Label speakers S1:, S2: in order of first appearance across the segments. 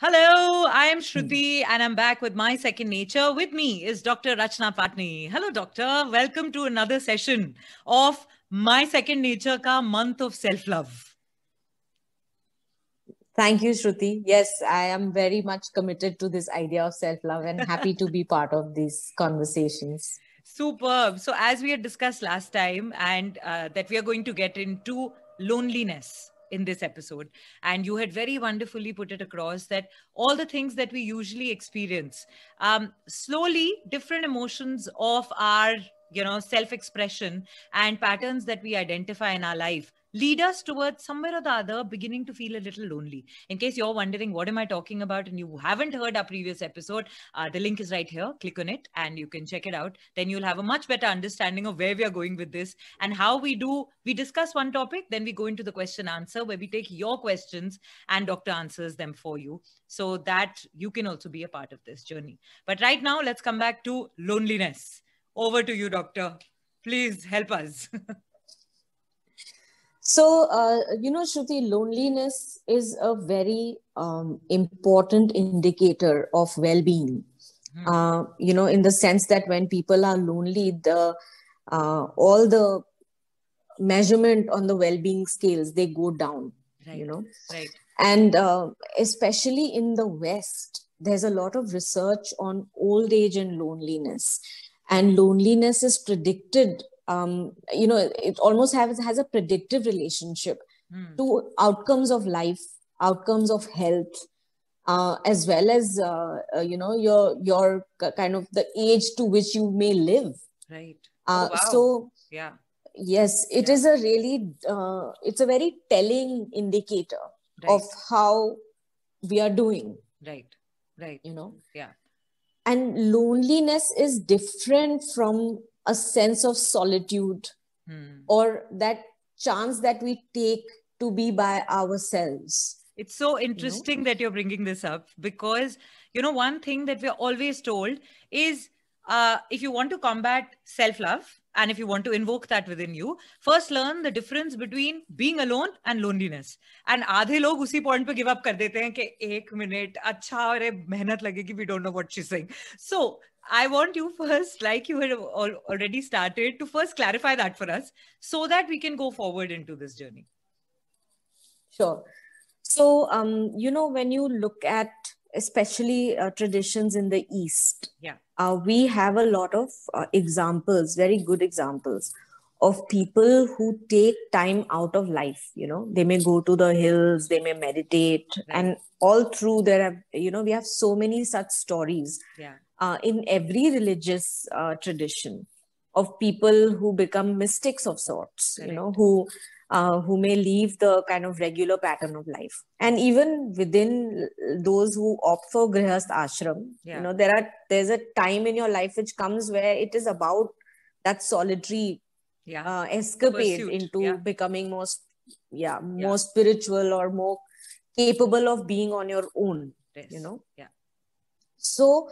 S1: Hello, I am Shruti and I'm back with My Second Nature. With me is Dr. Rachna Patni. Hello, Doctor. Welcome to another session of My Second Nature ka month of self love.
S2: Thank you, Shruti. Yes, I am very much committed to this idea of self love and happy to be part of these conversations.
S1: Superb. So, as we had discussed last time, and uh, that we are going to get into loneliness in this episode. And you had very wonderfully put it across that all the things that we usually experience, um, slowly different emotions of our you know self expression and patterns that we identify in our life lead us towards somewhere or the other beginning to feel a little lonely. In case you're wondering, what am I talking about, and you haven't heard our previous episode, uh, the link is right here. Click on it and you can check it out. Then you'll have a much better understanding of where we are going with this and how we do. We discuss one topic, then we go into the question answer where we take your questions and Dr. answers them for you so that you can also be a part of this journey. But right now, let's come back to loneliness. Over to you, Doctor. Please help us.
S2: So, uh, you know, Shruti, loneliness is a very um, important indicator of well being. mm Uh, you know, in the sense that when people are lonely, the uh, all the measurement on the well being scales they go down. Right. You know, right. And uh, especially in the West, there's a lot of research on old age and loneliness, and loneliness is predicted um, you know it almost has has a predictive relationship mm. to outcomes of life outcomes of health uh, as well as uh, uh, you know your your kind of the age to which you may live right uh, oh, wow. so yeah yes it yeah. is a really uh, it's a very telling indicator right. of how we are doing right right you know yeah and loneliness is different from a sense of solitude hmm. or that chance that we take to be by ourselves
S1: it's so interesting you know? that you're bringing this up because you know one thing that we're always told is uh, if you want to combat self-love and if you want to invoke that within you first learn the difference between being alone and loneliness and log usi point pe give up kar dete hain ke ek minute acha aur अरे मेहनत lagegi. we don't know what she's saying so I want you first, like you had already started, to first clarify that for us so that we can go forward into this journey.
S2: Sure. So, um, you know, when you look at especially uh, traditions in the East, yeah. Uh, we have a lot of uh, examples, very good examples of people who take time out of life. You know, they may go to the hills, they may meditate, and all through there have, you know, we have so many such stories. Yeah uh, in every religious uh, tradition of people who become mystics of sorts Correct. you know who uh, who may leave the kind of regular pattern of life and even within those who opt for grihast ashram yeah. you know there are there's a time in your life which comes where it is about that solitary yeah. uh, escapade Pursuit. into yeah. becoming more yeah more spiritual or more capable of being on your own yes. you know yeah so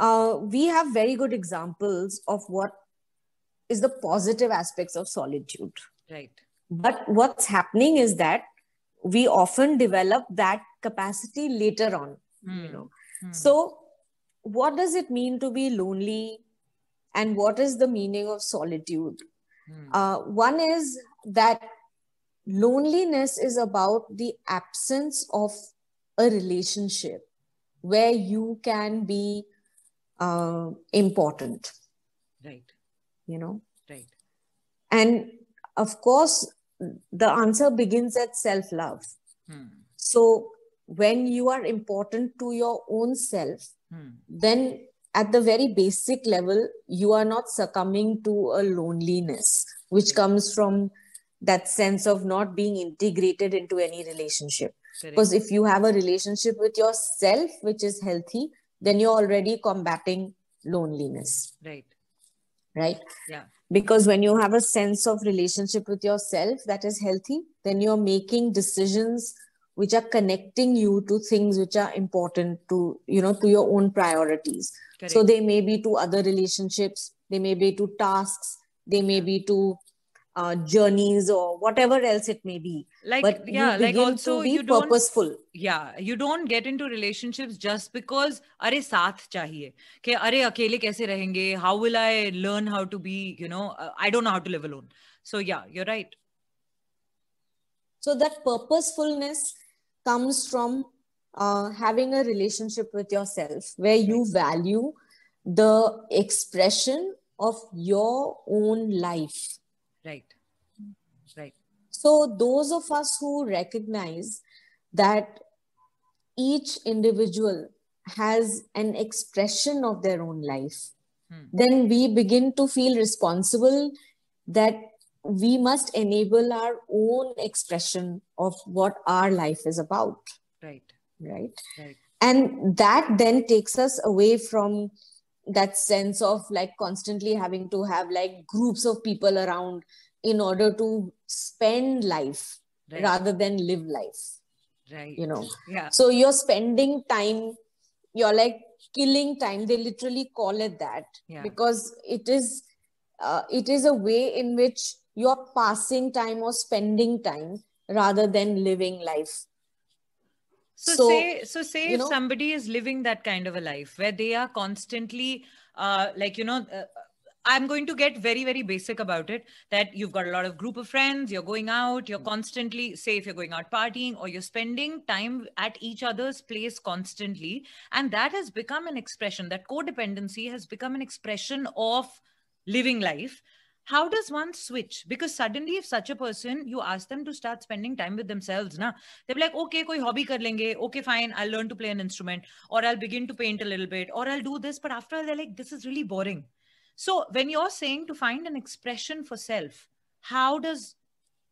S2: uh, we have very good examples of what is the positive aspects of solitude. Right. But what's happening is that we often develop that capacity later on. Mm. You hmm. know. Mm. So, what does it mean to be lonely, and what is the meaning of solitude? Mm. Uh, one is that loneliness is about the absence of a relationship where you can be uh, important right you know right and of course the answer begins at self love hmm. so when you are important to your own self hmm. then at the very basic level you are not succumbing to a loneliness which comes from that sense of not being integrated into any relationship because if you have a relationship with yourself which is healthy then you're already combating loneliness. Right. Right? Yeah. Because when you have a sense of relationship with yourself that is healthy, then you're making decisions which are connecting you to things which are important to, you know, to your own priorities. Correct. So they may be to other relationships, they may be to tasks, they may be to uh, journeys or whatever else it may be like but yeah like also you don't purposeful
S1: yeah you don't get into relationships just because are saath chahiye ke are akele kaise rahenge how will i learn how to be you know uh, i don't know how to live alone so yeah you're right
S2: so that purposefulness comes from uh, having a relationship with yourself where you value the expression of your own life right right so those of us who recognize that each individual has an expression of their own life hmm. then we begin to feel responsible that we must enable our own expression of what our life is about right right, right. and that then takes us away from that sense of like constantly having to have like groups of people around in order to spend life right. rather than live life right you know yeah so you're spending time you're like killing time they literally call it that yeah. because it is uh, it is a way in which you're passing time or spending time rather than living life so, so say so say if know,
S1: somebody is living that kind of a life where they are constantly uh, like you know uh, I'm going to get very, very basic about it that you've got a lot of group of friends, you're going out, you're mm. constantly, say, if you're going out partying or you're spending time at each other's place constantly. And that has become an expression, that codependency has become an expression of living life how does one switch? Because suddenly, if such a person, you ask them to start spending time with themselves, na, they're like, okay, koi hobby kar lenge. Okay, fine. I'll learn to play an instrument or I'll begin to paint a little bit or I'll do this. But after all, they're like, this is really boring. So when you're saying to find an expression for self, how does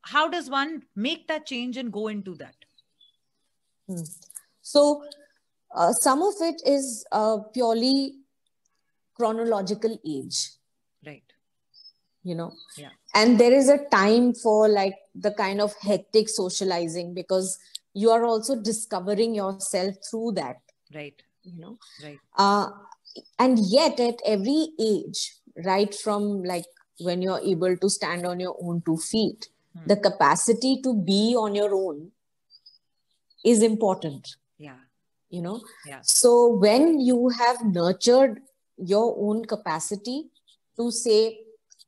S1: how does one make that change and go into that?
S2: Hmm. So uh, some of it is uh, purely chronological age you know yeah. and there is a time for like the kind of hectic socializing because you are also discovering yourself through that right you know right uh, and yet at every age right from like when you're able to stand on your own two feet hmm. the capacity to be on your own is important yeah you know yeah. so when you have nurtured your own capacity to say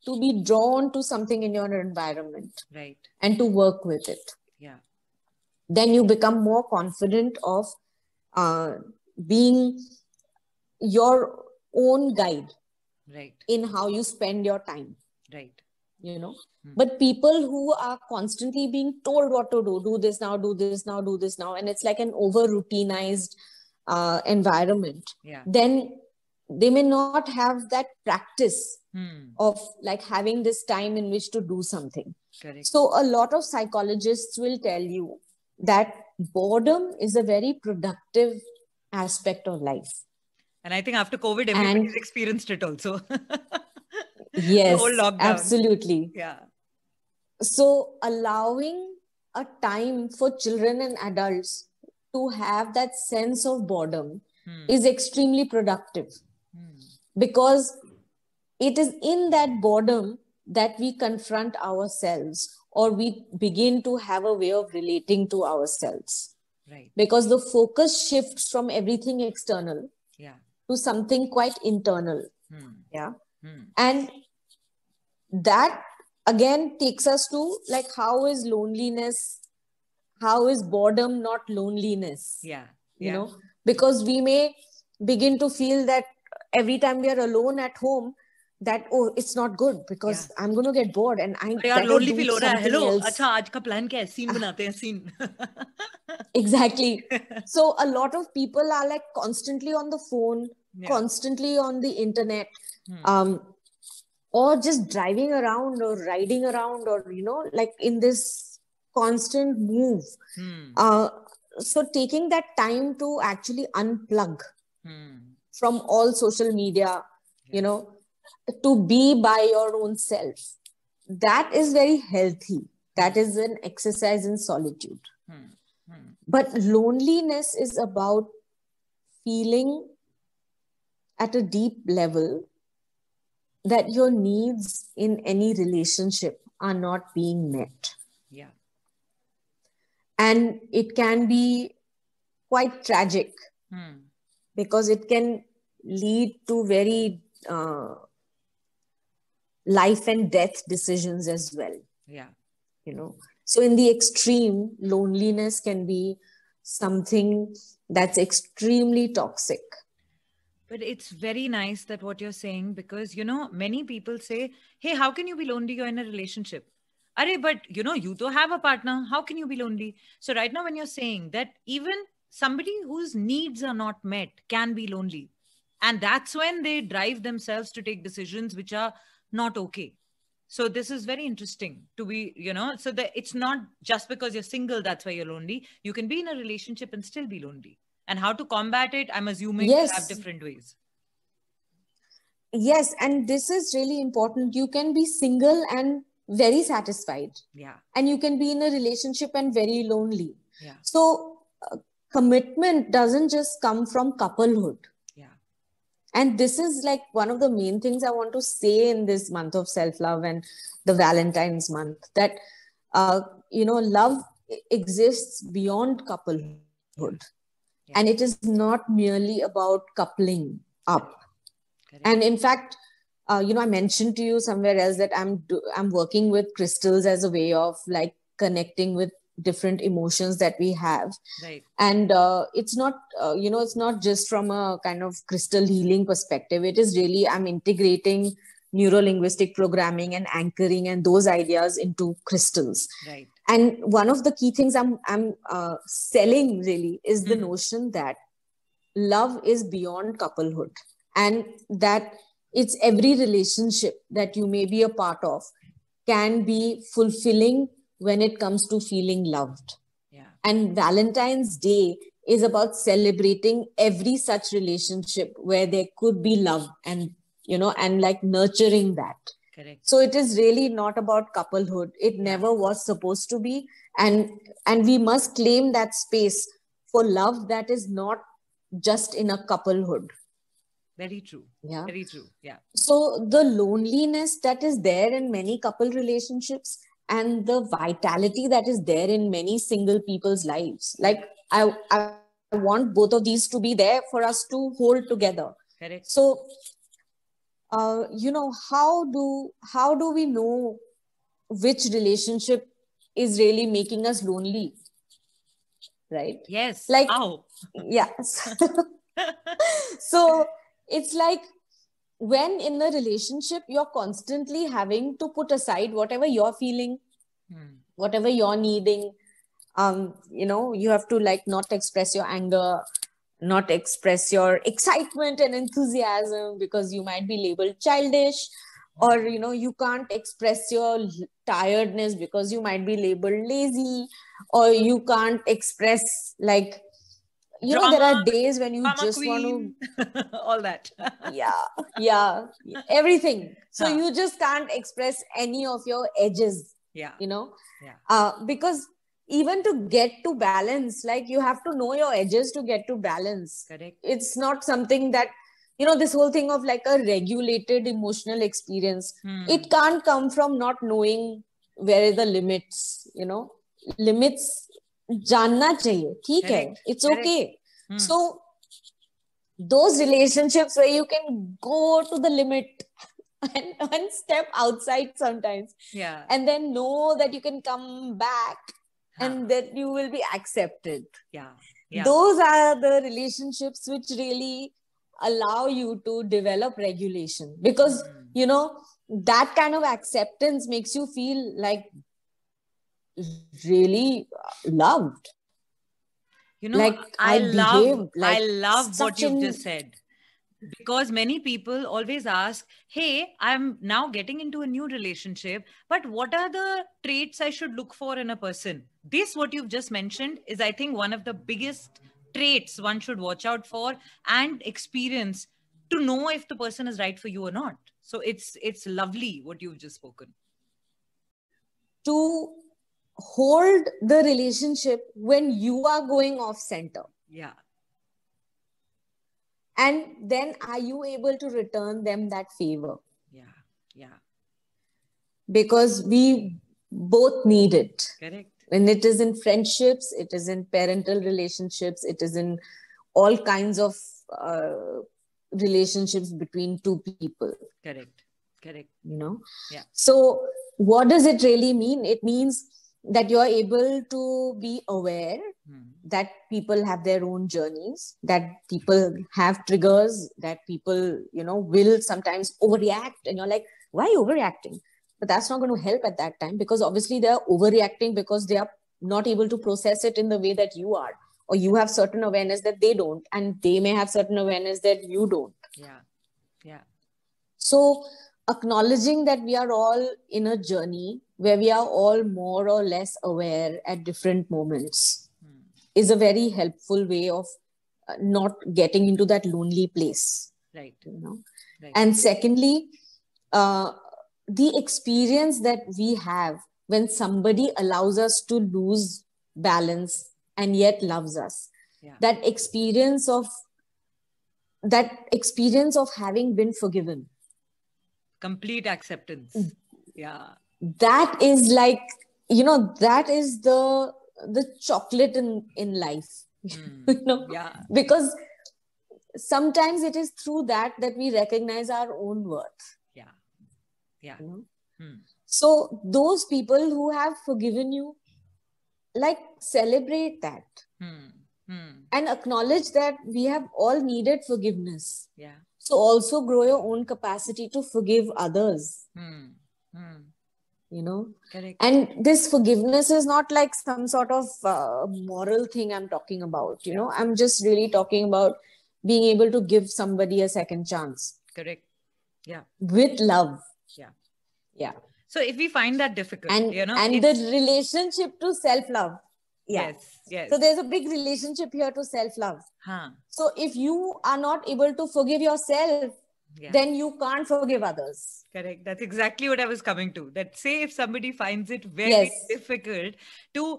S2: to be drawn to something in your environment right and to work with it yeah then you become more confident of uh, being your own guide right in how you spend your time right you know hmm. but people who are constantly being told what to do do this now do this now do this now and it's like an over routinized uh, environment yeah. then they may not have that practice hmm. of like having this time in which to do something Correct. so a lot of psychologists will tell you that boredom is a very productive aspect of life
S1: and i think after covid everybody's has experienced it also
S2: yes absolutely yeah so allowing a time for children and adults to have that sense of boredom hmm. is extremely productive because it is in that boredom that we confront ourselves or we begin to have a way of relating to ourselves right because the focus shifts from everything external yeah to something quite internal hmm. yeah hmm. and that again takes us to like how is loneliness how is boredom not loneliness yeah, yeah. you know because we may begin to feel that every time we are alone at home that oh it's not good because yeah. i'm going to get bored and i am lonely feel ho hello
S1: acha aaj ka plan kya scene banate hain scene
S2: exactly so a lot of people are like constantly on the phone yeah. constantly on the internet hmm. um or just driving around or riding around or you know like in this constant move hmm. uh, so taking that time to actually unplug hmm from all social media, yes. you know, to be by your own self. That is very healthy. That is an exercise in solitude. Hmm. Hmm. But loneliness is about feeling at a deep level that your needs in any relationship are not being met. Yeah. And it can be quite tragic hmm. because it can lead to very uh, life and death decisions as well yeah you know so in the extreme loneliness can be something that's extremely toxic
S1: but it's very nice that what you're saying because you know many people say hey how can you be lonely you're in a relationship Array, but you know you don't have a partner how can you be lonely so right now when you're saying that even somebody whose needs are not met can be lonely and that's when they drive themselves to take decisions which are not okay so this is very interesting to be you know so that it's not just because you're single that's why you're lonely you can be in a relationship and still be lonely and how to combat it i'm assuming yes. you have different ways
S2: yes and this is really important you can be single and very satisfied yeah and you can be in a relationship and very lonely yeah so uh, commitment doesn't just come from couplehood and this is like one of the main things i want to say in this month of self love and the valentine's month that uh, you know love exists beyond couplehood yeah. and it is not merely about coupling up Correct. and in fact uh, you know i mentioned to you somewhere else that i'm do, i'm working with crystals as a way of like connecting with different emotions that we have right. and uh, it's not uh, you know it's not just from a kind of crystal healing perspective it is really i'm integrating neuro linguistic programming and anchoring and those ideas into crystals right and one of the key things i'm i'm uh, selling really is the mm. notion that love is beyond couplehood and that it's every relationship that you may be a part of can be fulfilling when it comes to feeling loved. Yeah. And Valentine's Day is about celebrating every such relationship where there could be love and, you know, and like nurturing that. Correct. So it is really not about couplehood. It never was supposed to be. And and we must claim that space for love that is not just in a couplehood. Very true. Yeah. Very true. Yeah. So the loneliness that is there in many couple relationships and the vitality that is there in many single people's lives. Like I, I want both of these to be there for us to hold together. Correct. So, uh, you know, how do how do we know which relationship is really making us lonely? Right. Yes. Like. Oh. Yes. so it's like when in the relationship you're constantly having to put aside whatever you're feeling hmm. whatever you're needing um you know you have to like not express your anger not express your excitement and enthusiasm because you might be labeled childish or you know you can't express your tiredness because you might be labeled lazy or you can't express like
S1: you Drama, know there are days
S2: when you just queen, want to all that yeah yeah everything so huh. you just can't express any of your edges yeah you know yeah uh, because even to get to balance like you have to know your edges to get to balance correct it's not something that you know this whole thing of like a regulated emotional experience hmm. it can't come from not knowing where are the limits you know limits जानना चाहिए ठीक है it's okay so those relationships where you can go to the limit and, one step outside sometimes yeah and then know that you can come back and that you will be accepted
S1: yeah. yeah those
S2: are the relationships which really allow you to develop regulation because hmm. you know that kind of acceptance makes you feel like really loved. You know, like I, I love, like I love what you've just
S1: said because many people always ask hey i'm now getting into a new relationship but what are the traits i should look for in a person this what you've just mentioned is i think one of the biggest traits one should watch out for and experience to know if the person is right for you or not so it's it's lovely what you've just spoken
S2: to hold the relationship when you are going off center yeah and then are you able to return them that favor yeah yeah because we both need it correct and it is in friendships it is in parental relationships it is in all kinds of uh, relationships between two people correct correct you know yeah so what does it really mean it means that you're able to be aware mm. that people have their own journeys that people have triggers that people you know will sometimes overreact and you're like why overreacting but that's not going to help at that time because obviously they're overreacting because they are not able to process it in the way that you are or you have certain awareness that they don't and they may have certain awareness that you don't yeah yeah so acknowledging that we are all in a journey where we are all more or less aware at different moments hmm. is a very helpful way of uh, not getting into that lonely place right you know right. and secondly uh, the experience that we have when somebody allows us to lose balance and yet loves us yeah. that experience of that experience of having been forgiven
S1: complete acceptance mm. yeah
S2: that is like you know that is the the chocolate in in life mm, you know yeah. because sometimes it is through that that we recognize our own worth yeah yeah you know? hmm. so those people who have forgiven you like celebrate that hmm. Hmm. and acknowledge that we have all needed forgiveness yeah so also grow your own capacity to forgive others hmm. Hmm you know Correct. and this forgiveness is not like some sort of uh, moral thing i'm talking about you know i'm just really talking about being able to give somebody a second chance
S1: correct yeah
S2: with love yeah yeah
S1: so if we find that difficult and you know and the
S2: relationship to self love yeah.
S1: yes yes so there's
S2: a big relationship here to self love huh. so if you are not able to forgive yourself yeah. then you can't forgive others.
S1: Correct. That's exactly what I was coming to. That say if somebody finds it very yes. difficult to,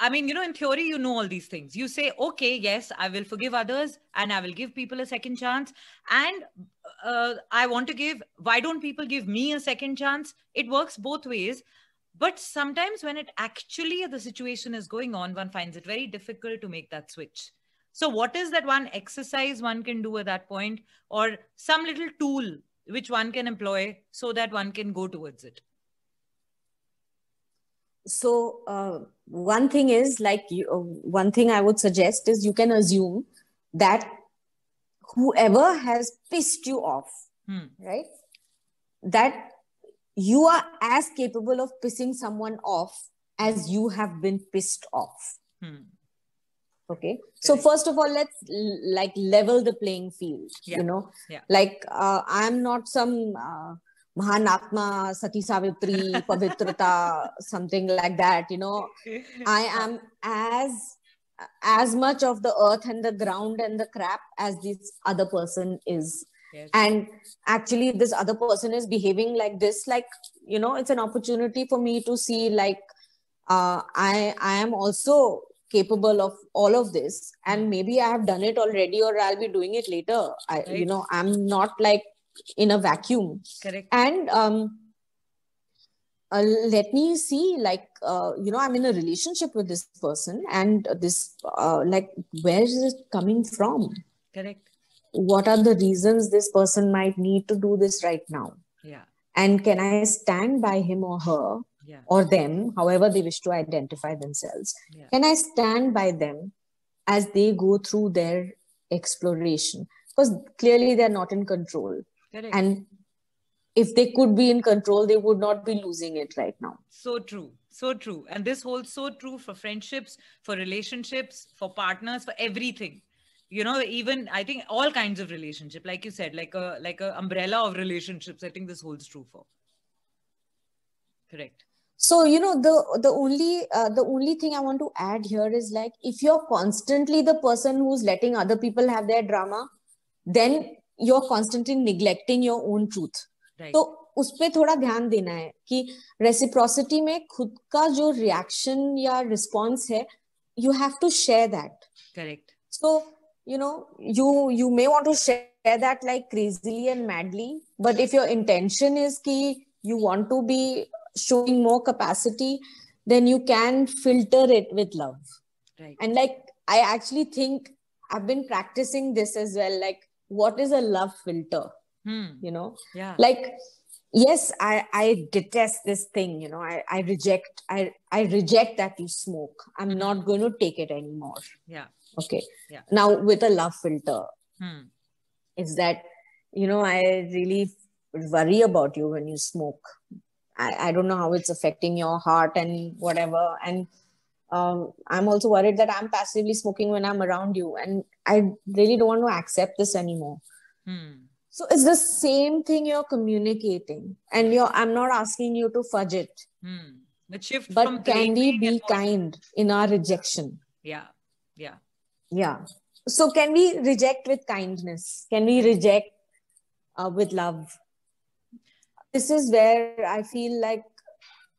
S1: I mean, you know, in theory, you know all these things. You say, okay, yes, I will forgive others and I will give people a second chance. And uh, I want to give, why don't people give me a second chance? It works both ways. But sometimes when it actually, the situation is going on, one finds it very difficult to make that switch so, what is that one exercise one can do at that point, or some little tool which one can employ so that one can go towards it?
S2: So, uh, one thing is like you, uh, one thing I would suggest is you can assume that whoever has pissed you off, hmm. right? That you are as capable of pissing someone off as you have been pissed off. Hmm okay so first of all let's like level the playing field yeah. you know yeah. like uh, i'm not some uh, Mahan Atma, Sati Savitri, Pavitrata, something like that. You know, I am as as much of the earth and the ground and the crap as this other person is. Yes. And actually, this other person is behaving like this. Like you know, it's an opportunity for me to see like uh, I I am also capable of all of this and maybe i have done it already or i'll be doing it later i right. you know i'm not like in a vacuum correct and um uh, let me see like uh, you know i'm in a relationship with this person and this uh, like where is it coming from correct what are the reasons this person might need to do this right now yeah and can i stand by him or her yeah. or them, however they wish to identify themselves? Yeah. Can I stand by them as they go through their exploration? Because clearly they're not in control. Correct. And if they could be in control, they would not be losing it right now.
S1: So true. So true. And this holds so true for friendships, for relationships, for partners, for everything you know even i think all kinds of relationship like you said like a like a umbrella of relationships i think this holds true for correct
S2: so you know the the only uh, the only thing i want to add here is like if you're constantly the person who's letting other people have their drama then you're constantly neglecting your own truth right. तो उस पर थोड़ा ध्यान देना है कि reciprocity में खुद का जो रिएक्शन या रिस्पॉन्स है you have to share that correct so you know you you may want to share that like crazily and madly but if your intention is ki you want to be showing more capacity then you can filter it with love right and like i actually think i've been practicing this as well like what is a love filter hmm. you know yeah like yes i i detest this thing you know i i reject i i reject that you smoke i'm mm-hmm. not going to take it anymore yeah okay yeah now with a love filter hmm. is that you know i really worry about you when you smoke I, I don't know how it's affecting your heart and whatever. And um, I'm also worried that I'm passively smoking when I'm around you. And I really don't want to accept this anymore. Hmm. So it's the same thing you're communicating. And you're I'm not asking you to fudge it. Hmm.
S1: But shift but can
S2: we be kind in our rejection?
S1: Yeah. Yeah.
S2: Yeah. So can we reject with kindness? Can we reject uh, with love? this is where I feel like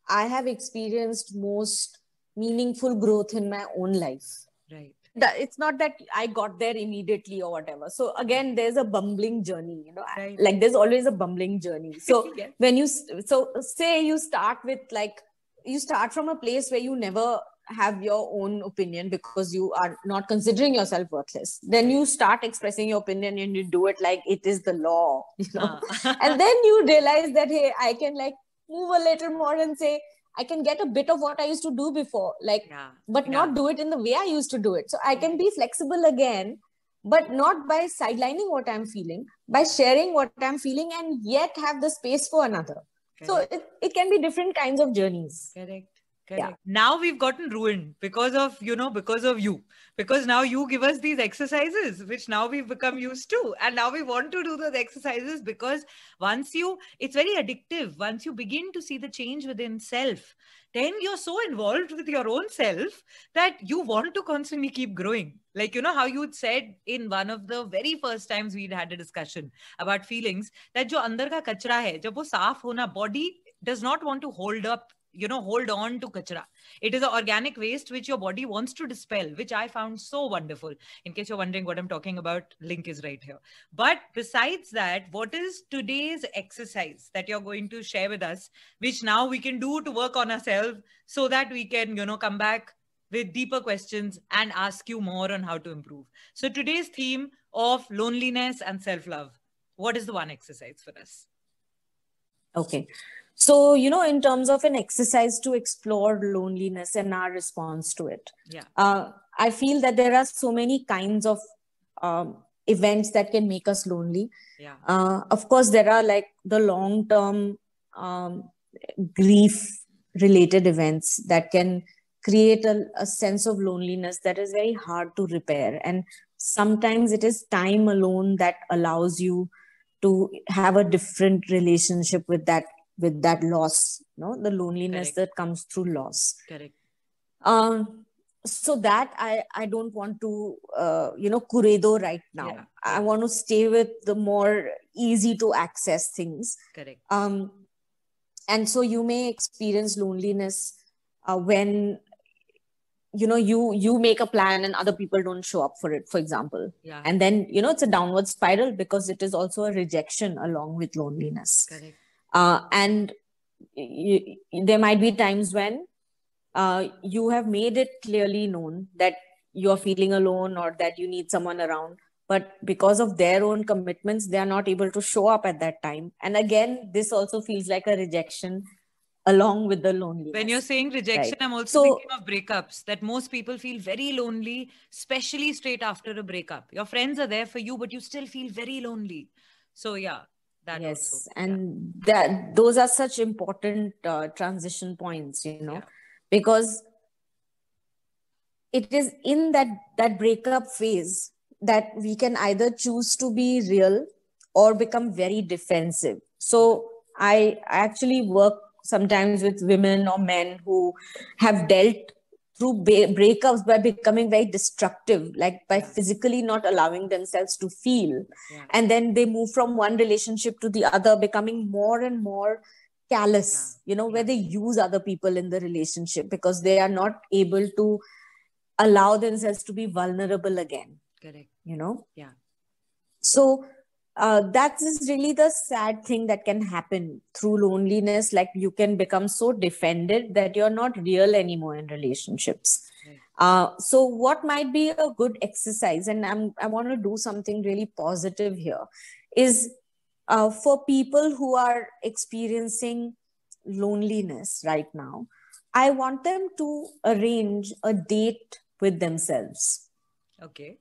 S2: I have experienced most meaningful growth in my own life. Right. It's not that I got there immediately or whatever. So again, there's a bumbling journey, you know, right. like there's always a bumbling journey. So when you, so say you start with like, you start from a place where you never have your own opinion because you are not considering yourself worthless then you start expressing your opinion and you do it like it is the law you know uh. and then you realize that hey i can like move a little more and say i can get a bit of what i used to do before like yeah. but yeah. not do it in the way i used to do it so i can be flexible again but not by sidelining what i'm feeling by sharing what i'm feeling and yet have the space for another Correct. so it, it can be different kinds of journeys Correct yeah.
S1: Now we've gotten ruined because of, you know, because of you. Because now you give us these exercises, which now we've become used to. And now we want to do those exercises because once you, it's very addictive. Once you begin to see the change within self, then you're so involved with your own self that you want to constantly keep growing. Like, you know, how you said in one of the very first times we'd had a discussion about feelings that jo andar ka kachra hai, jab wo saaf hona, body does not want to hold up you know hold on to kachra it is an organic waste which your body wants to dispel which i found so wonderful in case you're wondering what i'm talking about link is right here but besides that what is today's exercise that you're going to share with us which now we can do to work on ourselves so that we can you know come back with deeper questions and ask you more on how to improve so today's theme of loneliness and self love what is the one exercise for us
S2: okay so you know in terms of an exercise to explore loneliness and our response to it yeah uh, i feel that there are so many kinds of um, events that can make us lonely yeah uh, of course there are like the long term um, grief related events that can create a, a sense of loneliness that is very hard to repair and sometimes it is time alone that allows you to have a different relationship with that with that loss you know the loneliness Correct. that comes through loss Correct. um so that i i don't want to uh, you know kuredo right now yeah. i want to stay with the more easy to access things correct um and so you may experience loneliness uh, when you know you you make a plan and other people don't show up for it for example yeah. and then you know it's a downward spiral because it is also a rejection along with loneliness correct uh, and you, there might be times when uh, you have made it clearly known that you're feeling alone or that you need someone around. But because of their own commitments, they are not able to show up at that time. And again, this also feels like a rejection along with the loneliness. When
S1: you're saying rejection, right. I'm also so, thinking of breakups that most people feel very lonely, especially straight after a breakup. Your friends are there for you, but you still feel very lonely. So, yeah,
S2: that yes also, and yeah. that those are such important uh, transition points you know yeah. because it is in that that breakup phase that we can either choose to be real or become very defensive so i actually work sometimes with women or men who have dealt through ba- breakups by becoming very destructive like by yeah. physically not allowing themselves to feel yeah. and then they move from one relationship to the other becoming more and more callous yeah. you know where they use other people in the relationship because they are not able to allow themselves to be vulnerable again correct you know yeah so uh, that is really the sad thing that can happen through loneliness like you can become so defended that you're not real anymore in relationships uh, so what might be a good exercise and i'm i want to do something really positive here is uh, for people who are experiencing loneliness right now i want them to arrange a date with themselves okay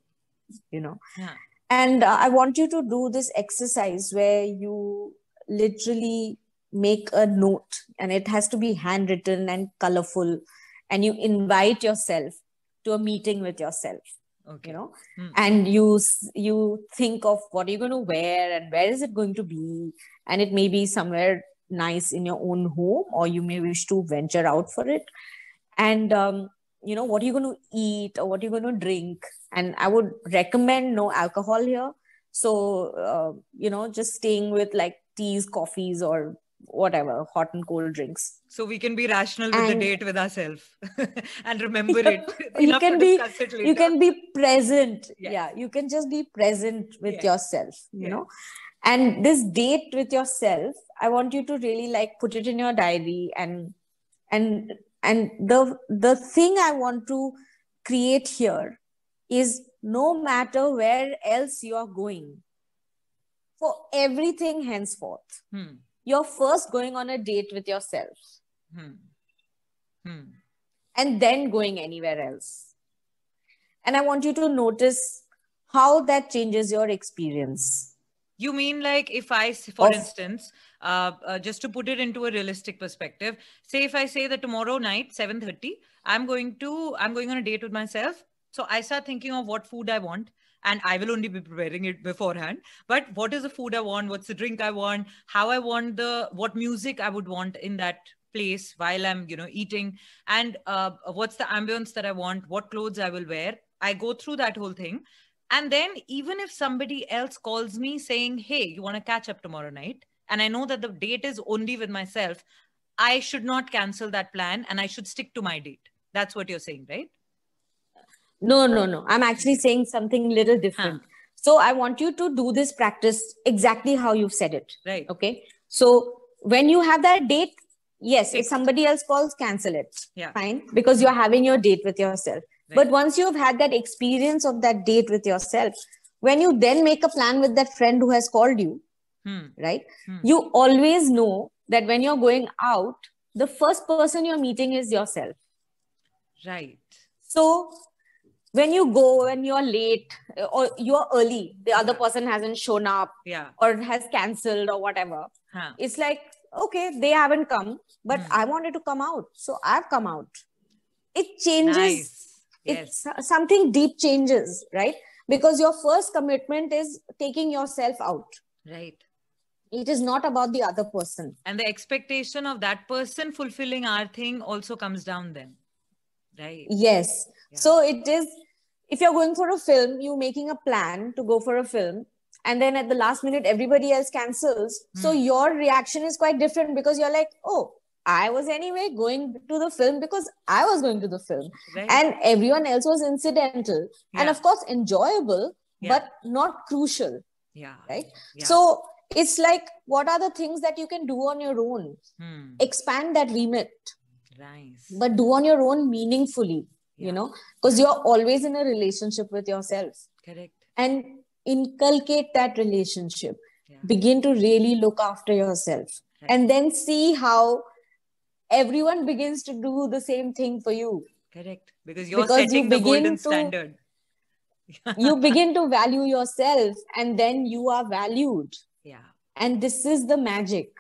S2: you know yeah. And uh, I want you to do this exercise where you literally make a note and it has to be handwritten and colorful and you invite yourself to a meeting with yourself okay. you know hmm. and you you think of what are you going to wear and where is it going to be and it may be somewhere nice in your own home or you may wish to venture out for it and um, you know what are you going to eat or what are you going to drink and i would recommend no alcohol here so uh, you know just staying with like teas coffees or whatever hot and cold drinks so
S1: we can be rational with and the date with ourselves
S2: and remember yeah, it you can be it you can be present yes. yeah you can just be present with yes. yourself you yes. know and this date with yourself i want you to really like put it in your diary and and and the the thing i want to create here is no matter where else you are going for everything henceforth hmm. you're first going on a date with yourself hmm. Hmm. and then going anywhere else and i want you to notice how that changes your experience
S1: you mean like if I, for of- instance, uh, uh, just to put it into a realistic perspective, say if I say that tomorrow night, 7.30, I'm going to, I'm going on a date with myself. So I start thinking of what food I want and I will only be preparing it beforehand. But what is the food I want? What's the drink I want? How I want the, what music I would want in that place while I'm, you know, eating and uh, what's the ambience that I want? What clothes I will wear? I go through that whole thing and then even if somebody else calls me saying, hey, you want to catch up tomorrow night? And I know that the date is only with myself, I should not cancel that plan and I should stick to my date. That's what you're saying, right?
S2: No, no, no. I'm actually saying something little different. Huh. So I want you to do this practice exactly how you've said it. Right. Okay. So when you have that date, yes, if somebody else calls, cancel it. Yeah. Fine. Because you're having your date with yourself. But once you've had that experience of that date with yourself, when you then make a plan with that friend who has called you, hmm. right? Hmm. You always know that when you're going out, the first person you're meeting is yourself. Right. So when you go and you're late or you're early, the other person hasn't shown up yeah. or has cancelled or whatever, huh. it's like, okay, they haven't come, but hmm. I wanted to come out. So I've come out. It changes. Nice yes. something deep changes right because your first commitment is taking yourself out right it is not about the other person
S1: and the expectation of that person fulfilling our thing also comes down then
S2: right yes yeah. so it is if you're going for a film you're making a plan to go for a film and then at the last minute everybody else cancels mm. so hmm. your reaction is quite different because you're like oh I was anyway going to the film because I was going to the film, right. and everyone else was incidental yeah. and, of course, enjoyable, yeah. but not crucial. Yeah. Right. Yeah. So it's like, what are the things that you can do on your own? Hmm. Expand that remit. Nice. But do on your own meaningfully, you know, because you're always in a relationship with yourself. Correct. And inculcate that relationship. Begin to really look after yourself. Right. And then see how everyone begins to do the same thing for you
S1: correct because you're because setting you the golden to, standard
S2: you begin to value yourself and then you are valued yeah and this is the magic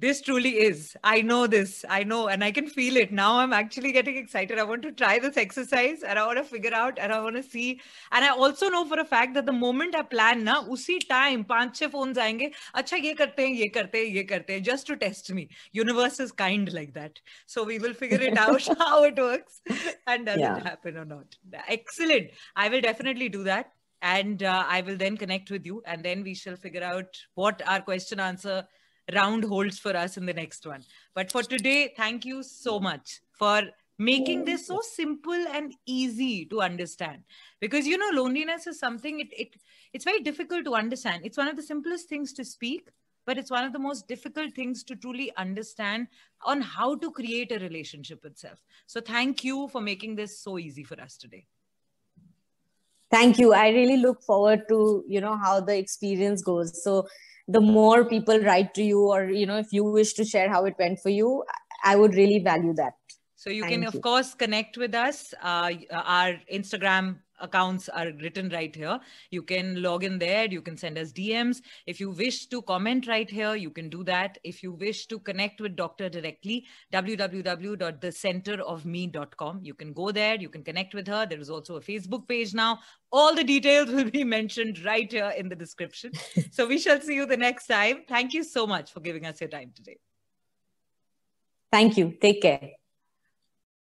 S1: this truly is. I know this. I know, and I can feel it. Now I'm actually getting excited. I want to try this exercise and I want to figure out and I want to see. And I also know for a fact that the moment I plan, na, usi time, five, six phones aayenge. Acha, ye karte hain, ye karte hain, ye karte hain, just to test me. Universe is kind like that. So we will figure it out how it works and does yeah. it happen or not. Excellent. I will definitely do that. And uh, I will then connect with you and then we shall figure out what our question answer round holds for us in the next one. But for today, thank you so much for making this so simple and easy to understand because you know loneliness is something it, it it's very difficult to understand it's one of the simplest things to speak but it's one of the most difficult things to truly understand on how to create a relationship itself so thank you for making this so easy for us today
S2: thank you i really look forward to you know how the experience goes so the more people write to you or you know if you wish to share how it went for you i would really value that so you Thank can of
S1: course connect with us uh, our instagram accounts are written right here. You can log in there. You can send us DMs. If you wish to comment right here, you can do that. If you wish to connect with Doctor directly, www.thecenterofme.com. You can go there. You can connect with her. There is also a Facebook page now. All the details will be mentioned right here in the description. so we shall see you the next time. Thank you so much for giving us your time today.
S2: Thank you. Take care.